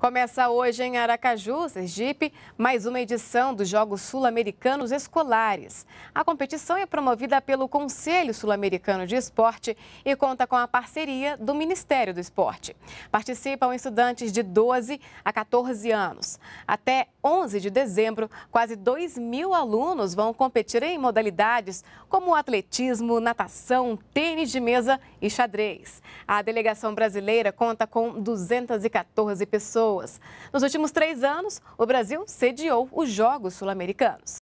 Começa hoje em Aracaju, Sergipe, mais uma edição dos Jogos Sul-Americanos Escolares. A competição é promovida pelo Conselho Sul-Americano de Esporte e conta com a parceria do Ministério do Esporte. Participam estudantes de 12 a 14 anos. Até 11 de dezembro, quase 2 mil alunos vão competir em modalidades como atletismo, natação, tênis de mesa e xadrez. A delegação brasileira conta com 214 pessoas pessoas. Nos últimos três anos, o Brasil sediou os Jogos Sul-Americanos.